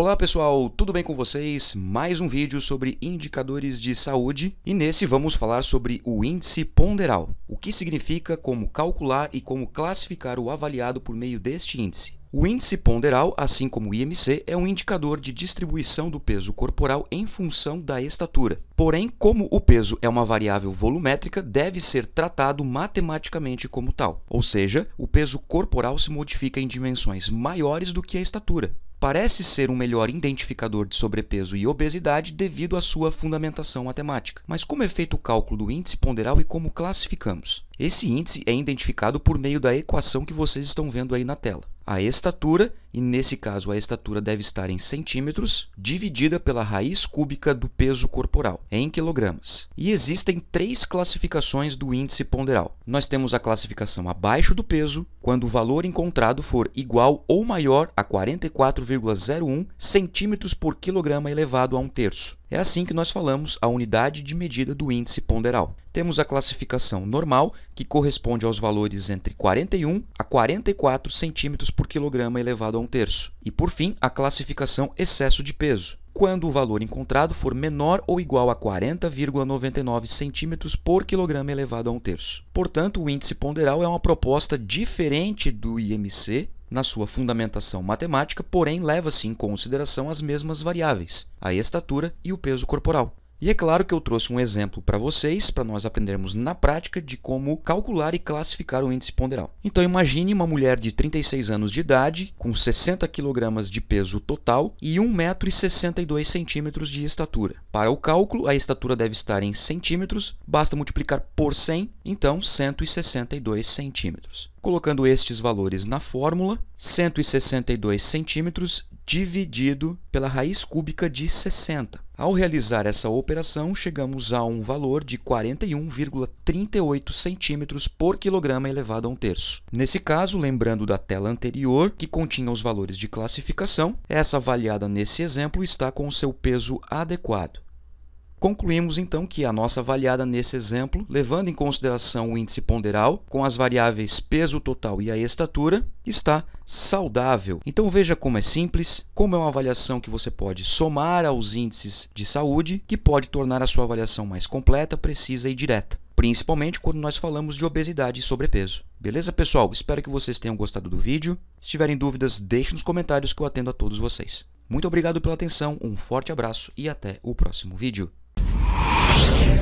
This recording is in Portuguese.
Olá pessoal, tudo bem com vocês? Mais um vídeo sobre indicadores de saúde e nesse vamos falar sobre o índice ponderal, o que significa, como calcular e como classificar o avaliado por meio deste índice. O índice ponderal, assim como o IMC, é um indicador de distribuição do peso corporal em função da estatura. Porém, como o peso é uma variável volumétrica, deve ser tratado matematicamente como tal, ou seja, o peso corporal se modifica em dimensões maiores do que a estatura parece ser um melhor identificador de sobrepeso e obesidade devido à sua fundamentação matemática. Mas como é feito o cálculo do índice ponderal e como classificamos? Esse índice é identificado por meio da equação que vocês estão vendo aí na tela. A estatura e nesse caso a estatura deve estar em centímetros, dividida pela raiz cúbica do peso corporal, em quilogramas. E existem três classificações do índice ponderal. Nós temos a classificação abaixo do peso, quando o valor encontrado for igual ou maior a 44,01 centímetros por quilograma elevado a um terço. É assim que nós falamos a unidade de medida do índice ponderal. Temos a classificação normal, que corresponde aos valores entre 41 a 44 centímetros por quilograma elevado a um terço. E por fim, a classificação excesso de peso, quando o valor encontrado for menor ou igual a 40,99 cm por quilograma elevado a um terço. Portanto, o índice ponderal é uma proposta diferente do IMC na sua fundamentação matemática, porém leva-se em consideração as mesmas variáveis, a estatura e o peso corporal. E é claro que eu trouxe um exemplo para vocês, para nós aprendermos na prática de como calcular e classificar o índice ponderal. Então imagine uma mulher de 36 anos de idade, com 60 kg de peso total e 1,62m de estatura. Para o cálculo, a estatura deve estar em centímetros, basta multiplicar por 100, então 162 centímetros. Colocando estes valores na fórmula, 162 centímetros dividido pela raiz cúbica de 60 ao realizar essa operação, chegamos a um valor de 41,38 centímetros por quilograma elevado a um terço. Nesse caso, lembrando da tela anterior, que continha os valores de classificação, essa avaliada nesse exemplo está com o seu peso adequado. Concluímos então que a nossa avaliada nesse exemplo, levando em consideração o índice ponderal com as variáveis peso total e a estatura, está saudável. Então veja como é simples, como é uma avaliação que você pode somar aos índices de saúde, que pode tornar a sua avaliação mais completa, precisa e direta principalmente quando nós falamos de obesidade e sobrepeso. Beleza, pessoal? Espero que vocês tenham gostado do vídeo. Se tiverem dúvidas, deixe nos comentários que eu atendo a todos vocês. Muito obrigado pela atenção, um forte abraço e até o próximo vídeo. Bye.